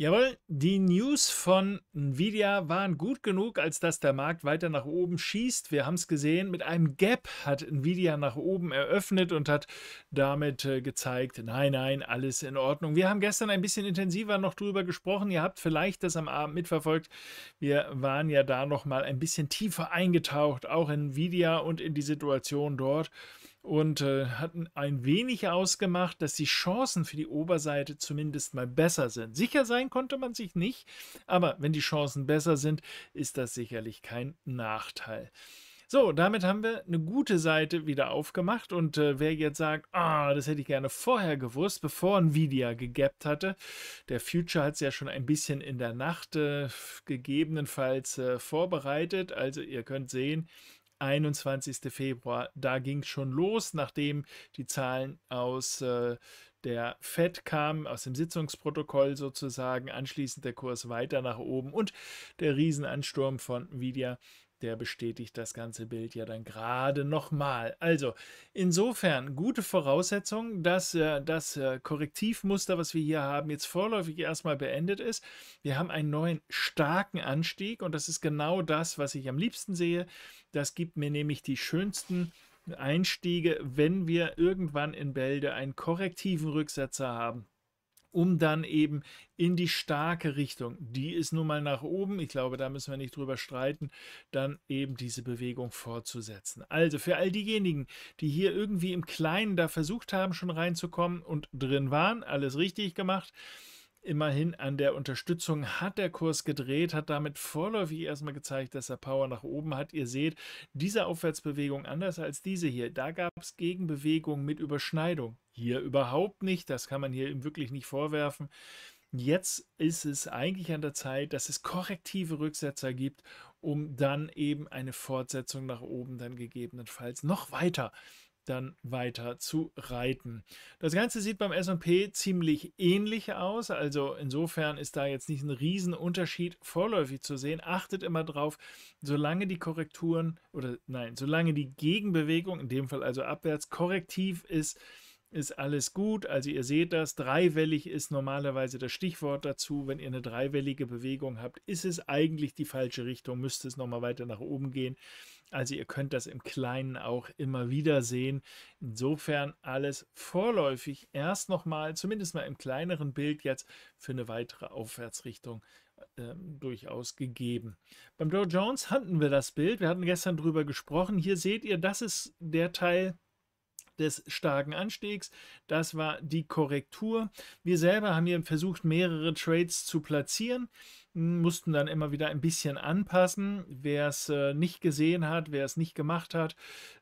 Jawohl, die News von Nvidia waren gut genug, als dass der Markt weiter nach oben schießt. Wir haben es gesehen, mit einem Gap hat Nvidia nach oben eröffnet und hat damit äh, gezeigt, nein, nein, alles in Ordnung. Wir haben gestern ein bisschen intensiver noch drüber gesprochen. Ihr habt vielleicht das am Abend mitverfolgt. Wir waren ja da noch mal ein bisschen tiefer eingetaucht, auch in Nvidia und in die Situation dort und äh, hat ein wenig ausgemacht, dass die Chancen für die Oberseite zumindest mal besser sind. Sicher sein konnte man sich nicht, aber wenn die Chancen besser sind, ist das sicherlich kein Nachteil. So, damit haben wir eine gute Seite wieder aufgemacht und äh, wer jetzt sagt, ah, das hätte ich gerne vorher gewusst, bevor Nvidia gegappt hatte, der Future hat es ja schon ein bisschen in der Nacht äh, gegebenenfalls äh, vorbereitet, also ihr könnt sehen, 21. Februar. Da ging es schon los, nachdem die Zahlen aus äh, der FED kamen, aus dem Sitzungsprotokoll sozusagen. Anschließend der Kurs weiter nach oben und der Riesenansturm von Nvidia der bestätigt das ganze Bild ja dann gerade nochmal. Also insofern gute Voraussetzung, dass äh, das äh, Korrektivmuster, was wir hier haben, jetzt vorläufig erstmal beendet ist. Wir haben einen neuen starken Anstieg und das ist genau das, was ich am liebsten sehe. Das gibt mir nämlich die schönsten Einstiege, wenn wir irgendwann in Bälde einen korrektiven Rücksetzer haben um dann eben in die starke Richtung, die ist nun mal nach oben, ich glaube, da müssen wir nicht drüber streiten, dann eben diese Bewegung fortzusetzen. Also für all diejenigen, die hier irgendwie im Kleinen da versucht haben, schon reinzukommen und drin waren, alles richtig gemacht, immerhin an der Unterstützung hat der Kurs gedreht, hat damit vorläufig erstmal gezeigt, dass er Power nach oben hat. Ihr seht, diese Aufwärtsbewegung anders als diese hier, da gab es Gegenbewegung mit Überschneidung. Hier überhaupt nicht. Das kann man hier ihm wirklich nicht vorwerfen. Jetzt ist es eigentlich an der Zeit, dass es korrektive Rücksetzer gibt, um dann eben eine Fortsetzung nach oben dann gegebenenfalls noch weiter dann weiter zu reiten. Das Ganze sieht beim S&P ziemlich ähnlich aus, also insofern ist da jetzt nicht ein Riesenunterschied vorläufig zu sehen. Achtet immer drauf, solange die Korrekturen oder nein, solange die Gegenbewegung, in dem Fall also abwärts, korrektiv ist, ist alles gut. Also ihr seht das, dreiwellig ist normalerweise das Stichwort dazu. Wenn ihr eine dreiwellige Bewegung habt, ist es eigentlich die falsche Richtung, müsste es nochmal weiter nach oben gehen. Also ihr könnt das im Kleinen auch immer wieder sehen. Insofern alles vorläufig erst nochmal, zumindest mal im kleineren Bild jetzt für eine weitere Aufwärtsrichtung ähm, durchaus gegeben. Beim Dow Jones hatten wir das Bild, wir hatten gestern drüber gesprochen. Hier seht ihr, das ist der Teil, des starken Anstiegs. Das war die Korrektur. Wir selber haben hier versucht, mehrere Trades zu platzieren mussten dann immer wieder ein bisschen anpassen. Wer es äh, nicht gesehen hat, wer es nicht gemacht hat,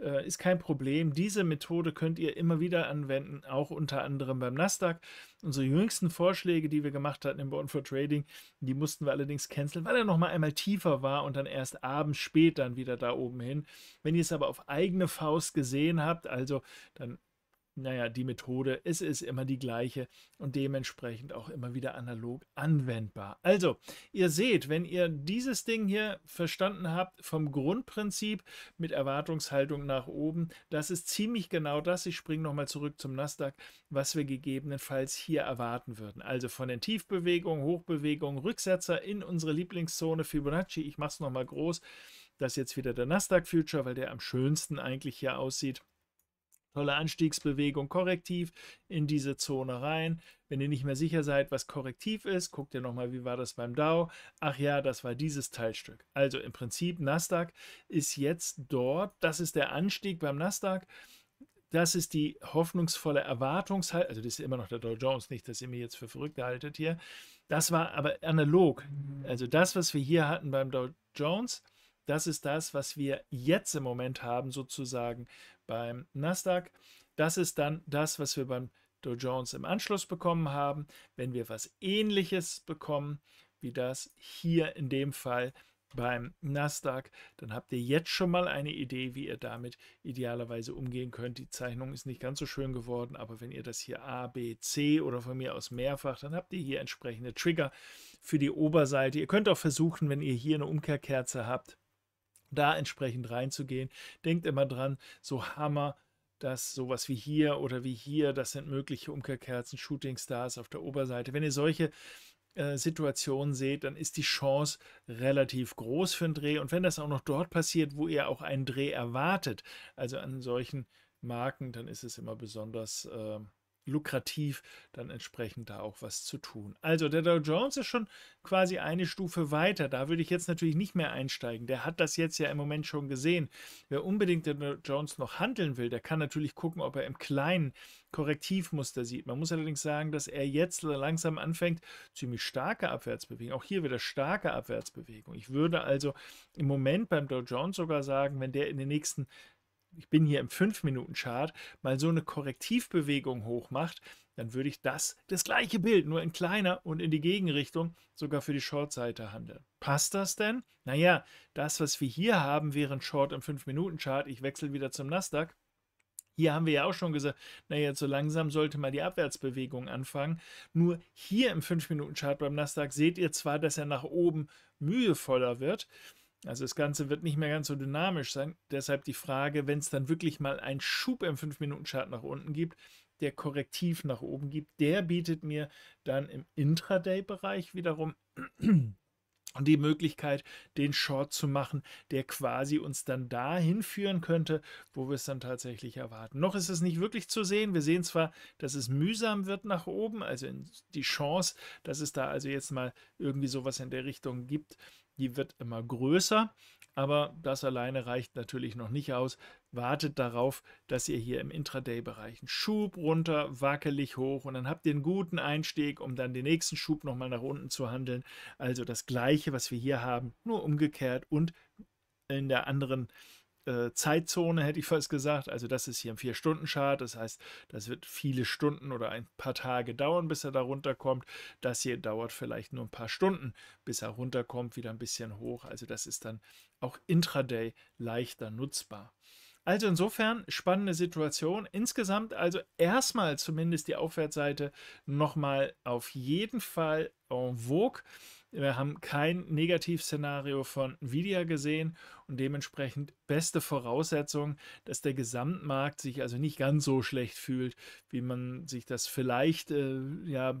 äh, ist kein Problem. Diese Methode könnt ihr immer wieder anwenden, auch unter anderem beim Nasdaq. Unsere jüngsten Vorschläge, die wir gemacht hatten im Bond for Trading, die mussten wir allerdings canceln, weil er nochmal einmal tiefer war und dann erst abends spät dann wieder da oben hin. Wenn ihr es aber auf eigene Faust gesehen habt, also dann naja, die Methode, es ist immer die gleiche und dementsprechend auch immer wieder analog anwendbar. Also, ihr seht, wenn ihr dieses Ding hier verstanden habt vom Grundprinzip mit Erwartungshaltung nach oben, das ist ziemlich genau das. Ich springe nochmal zurück zum Nasdaq, was wir gegebenenfalls hier erwarten würden. Also von den Tiefbewegungen, Hochbewegungen, Rücksetzer in unsere Lieblingszone Fibonacci. Ich mache es nochmal groß. Das ist jetzt wieder der Nasdaq Future, weil der am schönsten eigentlich hier aussieht tolle Anstiegsbewegung korrektiv in diese Zone rein. Wenn ihr nicht mehr sicher seid, was korrektiv ist, guckt ihr nochmal, wie war das beim Dow. Ach ja, das war dieses Teilstück. Also im Prinzip, Nasdaq ist jetzt dort. Das ist der Anstieg beim Nasdaq. Das ist die hoffnungsvolle Erwartungshaltung. Also, das ist immer noch der Dow Jones, nicht, dass ihr mich jetzt für verrückt haltet hier. Das war aber analog. Also, das, was wir hier hatten beim Dow Jones, das ist das, was wir jetzt im Moment haben, sozusagen beim Nasdaq. Das ist dann das, was wir beim Dow Jones im Anschluss bekommen haben. Wenn wir was Ähnliches bekommen, wie das hier in dem Fall beim Nasdaq, dann habt ihr jetzt schon mal eine Idee, wie ihr damit idealerweise umgehen könnt. Die Zeichnung ist nicht ganz so schön geworden, aber wenn ihr das hier A, B, C oder von mir aus mehrfach, dann habt ihr hier entsprechende Trigger für die Oberseite. Ihr könnt auch versuchen, wenn ihr hier eine Umkehrkerze habt, da entsprechend reinzugehen. Denkt immer dran, so Hammer, dass sowas wie hier oder wie hier, das sind mögliche Umkehrkerzen, Shooting Stars auf der Oberseite. Wenn ihr solche äh, Situationen seht, dann ist die Chance relativ groß für einen Dreh. Und wenn das auch noch dort passiert, wo ihr auch einen Dreh erwartet, also an solchen Marken, dann ist es immer besonders äh, lukrativ, dann entsprechend da auch was zu tun. Also der Dow Jones ist schon quasi eine Stufe weiter. Da würde ich jetzt natürlich nicht mehr einsteigen. Der hat das jetzt ja im Moment schon gesehen. Wer unbedingt den Dow Jones noch handeln will, der kann natürlich gucken, ob er im kleinen Korrektivmuster sieht. Man muss allerdings sagen, dass er jetzt langsam anfängt, ziemlich starke Abwärtsbewegung. Auch hier wieder starke Abwärtsbewegung. Ich würde also im Moment beim Dow Jones sogar sagen, wenn der in den nächsten ich bin hier im 5-Minuten-Chart, mal so eine Korrektivbewegung hochmacht, dann würde ich das, das gleiche Bild, nur in kleiner und in die Gegenrichtung, sogar für die Short-Seite handeln. Passt das denn? Naja, das, was wir hier haben, wäre ein Short im 5-Minuten-Chart. Ich wechsle wieder zum Nasdaq. Hier haben wir ja auch schon gesagt, naja, so langsam sollte mal die Abwärtsbewegung anfangen. Nur hier im 5-Minuten-Chart beim Nasdaq seht ihr zwar, dass er nach oben mühevoller wird, also das Ganze wird nicht mehr ganz so dynamisch sein. Deshalb die Frage, wenn es dann wirklich mal einen Schub im 5-Minuten-Chart nach unten gibt, der korrektiv nach oben gibt, der bietet mir dann im Intraday-Bereich wiederum die Möglichkeit, den Short zu machen, der quasi uns dann dahin führen könnte, wo wir es dann tatsächlich erwarten. Noch ist es nicht wirklich zu sehen. Wir sehen zwar, dass es mühsam wird nach oben, also die Chance, dass es da also jetzt mal irgendwie sowas in der Richtung gibt, die wird immer größer. Aber das alleine reicht natürlich noch nicht aus. Wartet darauf, dass ihr hier im Intraday-Bereich einen Schub runter, wackelig hoch und dann habt ihr einen guten Einstieg, um dann den nächsten Schub nochmal nach unten zu handeln. Also das gleiche, was wir hier haben, nur umgekehrt und in der anderen äh, äh, Zeitzone, hätte ich fast gesagt. Also das ist hier ein Vier-Stunden-Chart. Das heißt, das wird viele Stunden oder ein paar Tage dauern, bis er da runterkommt. Das hier dauert vielleicht nur ein paar Stunden, bis er runterkommt, wieder ein bisschen hoch. Also das ist dann auch intraday leichter nutzbar. Also insofern spannende Situation. Insgesamt also erstmal zumindest die Aufwärtsseite nochmal auf jeden Fall en vogue. Wir haben kein Negativszenario von Nvidia gesehen und dementsprechend beste Voraussetzung, dass der Gesamtmarkt sich also nicht ganz so schlecht fühlt, wie man sich das vielleicht äh, ja,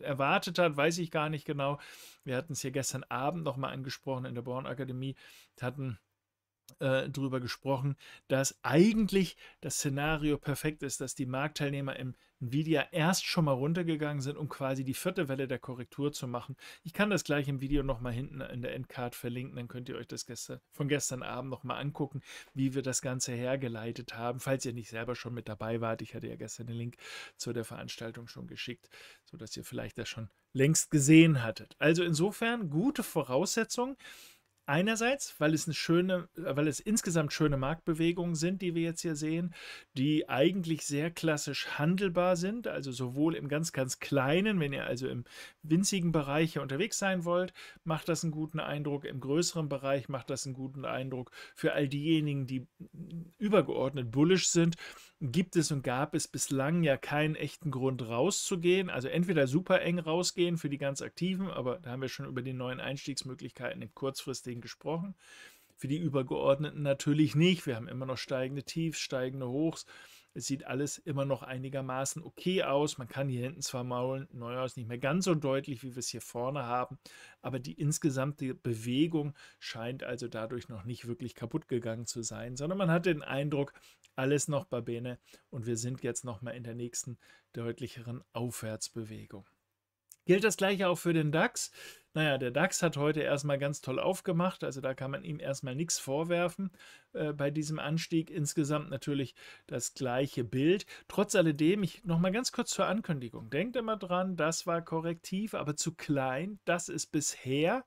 erwartet hat, weiß ich gar nicht genau. Wir hatten es hier gestern Abend nochmal angesprochen in der Born Akademie, hatten äh, drüber gesprochen, dass eigentlich das Szenario perfekt ist, dass die Marktteilnehmer im Nvidia erst schon mal runtergegangen sind, um quasi die vierte Welle der Korrektur zu machen. Ich kann das gleich im Video nochmal hinten in der Endcard verlinken, dann könnt ihr euch das gestern, von gestern Abend nochmal angucken, wie wir das Ganze hergeleitet haben, falls ihr nicht selber schon mit dabei wart. Ich hatte ja gestern den Link zu der Veranstaltung schon geschickt, sodass ihr vielleicht das schon längst gesehen hattet. Also insofern gute Voraussetzungen. Einerseits, weil es eine schöne, weil es insgesamt schöne Marktbewegungen sind, die wir jetzt hier sehen, die eigentlich sehr klassisch handelbar sind, also sowohl im ganz, ganz kleinen, wenn ihr also im winzigen Bereich hier unterwegs sein wollt, macht das einen guten Eindruck, im größeren Bereich macht das einen guten Eindruck für all diejenigen, die übergeordnet bullisch sind gibt es und gab es bislang ja keinen echten Grund rauszugehen. Also entweder super eng rausgehen für die ganz Aktiven, aber da haben wir schon über die neuen Einstiegsmöglichkeiten im kurzfristigen gesprochen. Für die Übergeordneten natürlich nicht. Wir haben immer noch steigende Tiefs, steigende Hochs. Es sieht alles immer noch einigermaßen okay aus. Man kann hier hinten zwar maulen, neu aus, nicht mehr ganz so deutlich, wie wir es hier vorne haben, aber die insgesamte Bewegung scheint also dadurch noch nicht wirklich kaputt gegangen zu sein, sondern man hat den Eindruck, alles noch bei Bene und wir sind jetzt nochmal in der nächsten deutlicheren Aufwärtsbewegung. Gilt das gleiche auch für den DAX? Naja, der DAX hat heute erstmal ganz toll aufgemacht, also da kann man ihm erstmal nichts vorwerfen äh, bei diesem Anstieg. Insgesamt natürlich das gleiche Bild. Trotz alledem, ich nochmal ganz kurz zur Ankündigung. Denkt immer dran, das war korrektiv, aber zu klein. Das ist bisher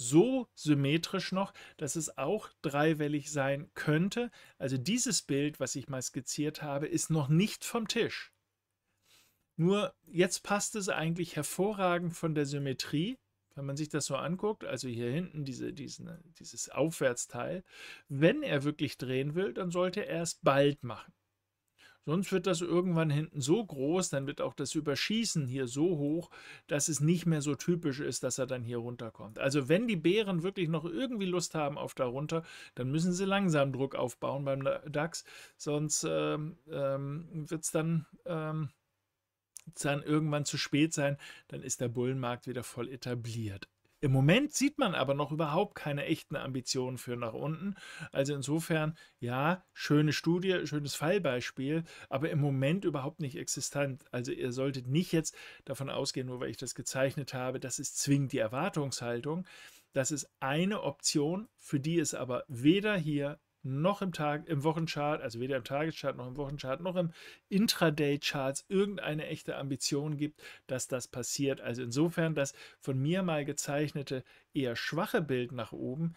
so symmetrisch noch, dass es auch dreiwellig sein könnte. Also dieses Bild, was ich mal skizziert habe, ist noch nicht vom Tisch. Nur jetzt passt es eigentlich hervorragend von der Symmetrie, wenn man sich das so anguckt, also hier hinten diese, diesen, dieses Aufwärtsteil. Wenn er wirklich drehen will, dann sollte er es bald machen. Sonst wird das irgendwann hinten so groß, dann wird auch das Überschießen hier so hoch, dass es nicht mehr so typisch ist, dass er dann hier runterkommt. Also wenn die Bären wirklich noch irgendwie Lust haben auf darunter, dann müssen sie langsam Druck aufbauen beim DAX, sonst ähm, ähm, wird es dann... Ähm, dann irgendwann zu spät sein, dann ist der Bullenmarkt wieder voll etabliert. Im Moment sieht man aber noch überhaupt keine echten Ambitionen für nach unten. Also insofern, ja, schöne Studie, schönes Fallbeispiel, aber im Moment überhaupt nicht existent. Also ihr solltet nicht jetzt davon ausgehen, nur weil ich das gezeichnet habe, das ist zwingend die Erwartungshaltung. Das ist eine Option, für die es aber weder hier noch im, Tag, im Wochenchart, also weder im Tageschart noch im Wochenchart noch im Intraday-Charts irgendeine echte Ambition gibt, dass das passiert. Also insofern das von mir mal gezeichnete eher schwache Bild nach oben,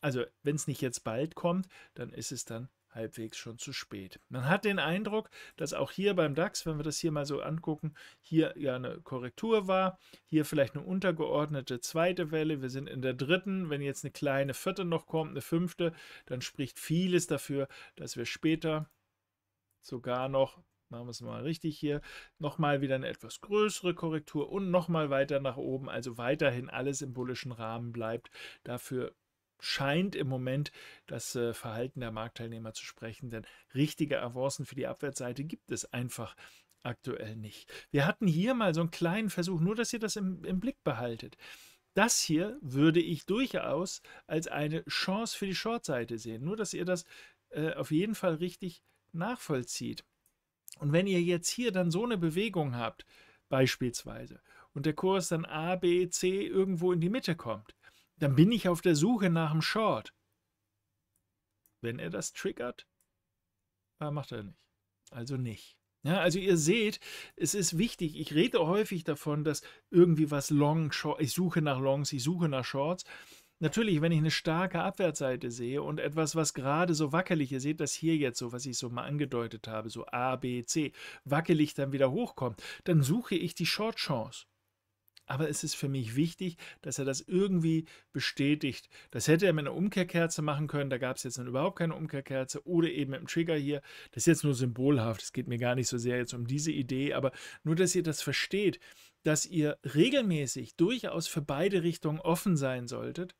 also wenn es nicht jetzt bald kommt, dann ist es dann halbwegs schon zu spät. Man hat den Eindruck, dass auch hier beim DAX, wenn wir das hier mal so angucken, hier ja eine Korrektur war, hier vielleicht eine untergeordnete zweite Welle, wir sind in der dritten, wenn jetzt eine kleine vierte noch kommt, eine fünfte, dann spricht vieles dafür, dass wir später sogar noch machen wir es mal richtig hier, nochmal wieder eine etwas größere Korrektur und nochmal weiter nach oben, also weiterhin alles im bullischen Rahmen bleibt. Dafür scheint im Moment das äh, Verhalten der Marktteilnehmer zu sprechen, denn richtige Avancen für die Abwärtsseite gibt es einfach aktuell nicht. Wir hatten hier mal so einen kleinen Versuch, nur dass ihr das im, im Blick behaltet. Das hier würde ich durchaus als eine Chance für die Shortseite sehen, nur dass ihr das äh, auf jeden Fall richtig nachvollzieht. Und wenn ihr jetzt hier dann so eine Bewegung habt, beispielsweise, und der Kurs dann A, B, C irgendwo in die Mitte kommt, dann bin ich auf der Suche nach einem Short. Wenn er das triggert, äh, macht er nicht. Also nicht. Ja, also ihr seht, es ist wichtig. Ich rede häufig davon, dass irgendwie was Long, Short, ich suche nach Longs, ich suche nach Shorts. Natürlich, wenn ich eine starke Abwärtsseite sehe und etwas, was gerade so wackelig, ihr seht das hier jetzt so, was ich so mal angedeutet habe, so A, B, C, wackelig dann wieder hochkommt, dann suche ich die Short Chance. Aber es ist für mich wichtig, dass er das irgendwie bestätigt. Das hätte er mit einer Umkehrkerze machen können. Da gab es jetzt nun überhaupt keine Umkehrkerze. Oder eben mit dem Trigger hier. Das ist jetzt nur symbolhaft. Es geht mir gar nicht so sehr jetzt um diese Idee. Aber nur, dass ihr das versteht, dass ihr regelmäßig durchaus für beide Richtungen offen sein solltet.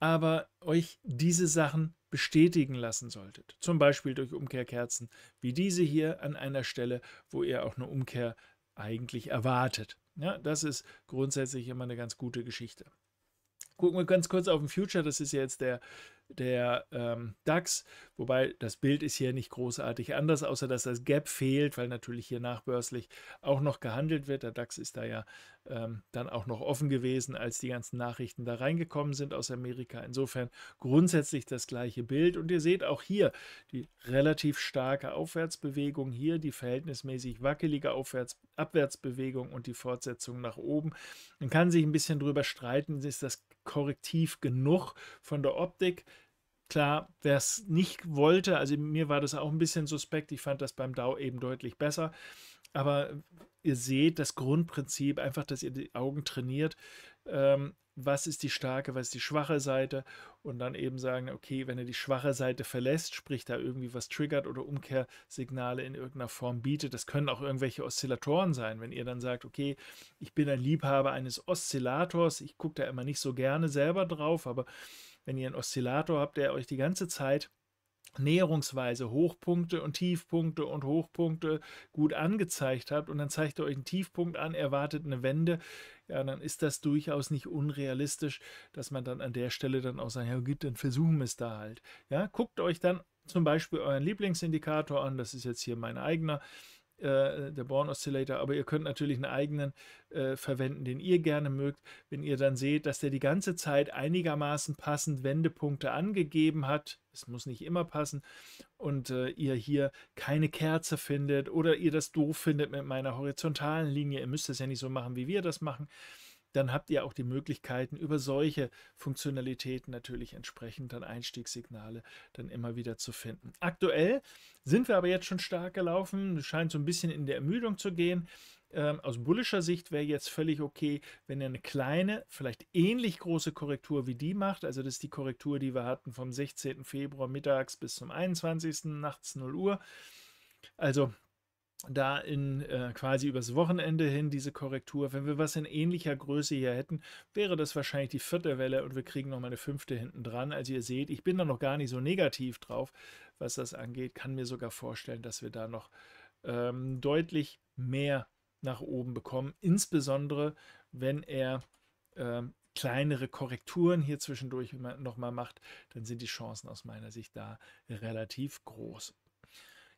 Aber euch diese Sachen bestätigen lassen solltet. Zum Beispiel durch Umkehrkerzen wie diese hier an einer Stelle, wo ihr auch eine Umkehr eigentlich erwartet. Ja, das ist grundsätzlich immer eine ganz gute Geschichte. Gucken wir ganz kurz auf den Future. Das ist ja jetzt der der ähm, DAX, wobei das Bild ist hier nicht großartig anders, außer dass das Gap fehlt, weil natürlich hier nachbörslich auch noch gehandelt wird. Der DAX ist da ja ähm, dann auch noch offen gewesen, als die ganzen Nachrichten da reingekommen sind aus Amerika. Insofern grundsätzlich das gleiche Bild. Und ihr seht auch hier die relativ starke Aufwärtsbewegung, hier die verhältnismäßig wackelige Aufwärts Abwärtsbewegung und die Fortsetzung nach oben. Man kann sich ein bisschen drüber streiten, ist das korrektiv genug von der Optik. Klar, wer es nicht wollte, also mir war das auch ein bisschen suspekt, ich fand das beim DAO eben deutlich besser. Aber ihr seht das Grundprinzip, einfach, dass ihr die Augen trainiert. Ähm, was ist die starke, was ist die schwache Seite? Und dann eben sagen, okay, wenn er die schwache Seite verlässt, sprich da irgendwie was triggert oder Umkehrsignale in irgendeiner Form bietet. Das können auch irgendwelche Oszillatoren sein. Wenn ihr dann sagt, okay, ich bin ein Liebhaber eines Oszillators, ich gucke da immer nicht so gerne selber drauf, aber wenn ihr einen Oszillator habt, der euch die ganze Zeit näherungsweise Hochpunkte und Tiefpunkte und Hochpunkte gut angezeigt habt und dann zeigt ihr euch einen Tiefpunkt an, erwartet eine Wende, ja, dann ist das durchaus nicht unrealistisch, dass man dann an der Stelle dann auch sagt, ja gut, dann versuchen wir es da halt. Ja, guckt euch dann zum Beispiel euren Lieblingsindikator an, das ist jetzt hier mein eigener, äh, der Born Oscillator, aber ihr könnt natürlich einen eigenen äh, verwenden, den ihr gerne mögt. Wenn ihr dann seht, dass der die ganze Zeit einigermaßen passend Wendepunkte angegeben hat, es muss nicht immer passen, und äh, ihr hier keine Kerze findet oder ihr das doof findet mit meiner horizontalen Linie, ihr müsst das ja nicht so machen, wie wir das machen, dann habt ihr auch die Möglichkeiten, über solche Funktionalitäten natürlich entsprechend dann Einstiegssignale dann immer wieder zu finden. Aktuell sind wir aber jetzt schon stark gelaufen, scheint so ein bisschen in der Ermüdung zu gehen. Ähm, aus bullischer Sicht wäre jetzt völlig okay, wenn er eine kleine, vielleicht ähnlich große Korrektur wie die macht. Also das ist die Korrektur, die wir hatten vom 16. Februar mittags bis zum 21. nachts 0 Uhr. Also da in äh, quasi übers Wochenende hin diese Korrektur. Wenn wir was in ähnlicher Größe hier hätten, wäre das wahrscheinlich die vierte Welle und wir kriegen nochmal eine fünfte hinten dran. Also ihr seht, ich bin da noch gar nicht so negativ drauf, was das angeht. Kann mir sogar vorstellen, dass wir da noch ähm, deutlich mehr nach oben bekommen. Insbesondere, wenn er ähm, kleinere Korrekturen hier zwischendurch nochmal macht, dann sind die Chancen aus meiner Sicht da relativ groß.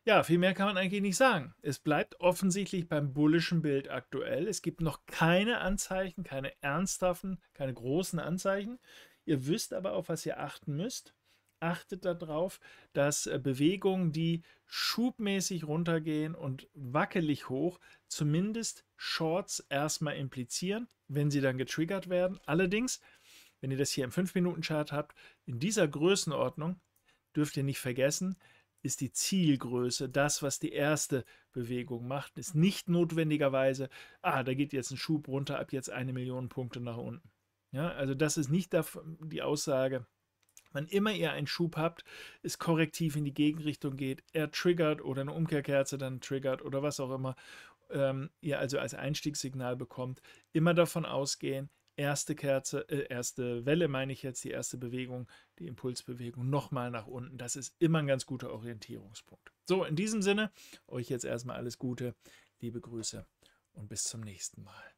Ja, viel mehr kann man eigentlich nicht sagen. Es bleibt offensichtlich beim bullischen Bild aktuell. Es gibt noch keine Anzeichen, keine ernsthaften, keine großen Anzeichen. Ihr wisst aber, auf was ihr achten müsst. Achtet darauf, dass äh, Bewegungen, die schubmäßig runtergehen und wackelig hoch, zumindest Shorts erstmal implizieren, wenn sie dann getriggert werden. Allerdings, wenn ihr das hier im 5-Minuten-Chart habt, in dieser Größenordnung, dürft ihr nicht vergessen, ist die Zielgröße, das, was die erste Bewegung macht, ist nicht notwendigerweise, ah, da geht jetzt ein Schub runter, ab jetzt eine Million Punkte nach unten. Ja, also das ist nicht die Aussage, wann immer ihr einen Schub habt, es korrektiv in die Gegenrichtung geht, er triggert oder eine Umkehrkerze dann triggert oder was auch immer ähm, ihr also als Einstiegssignal bekommt, immer davon ausgehen, erste Kerze, äh, erste Welle meine ich jetzt, die erste Bewegung, die Impulsbewegung nochmal nach unten. Das ist immer ein ganz guter Orientierungspunkt. So, in diesem Sinne, euch jetzt erstmal alles Gute, liebe Grüße und bis zum nächsten Mal.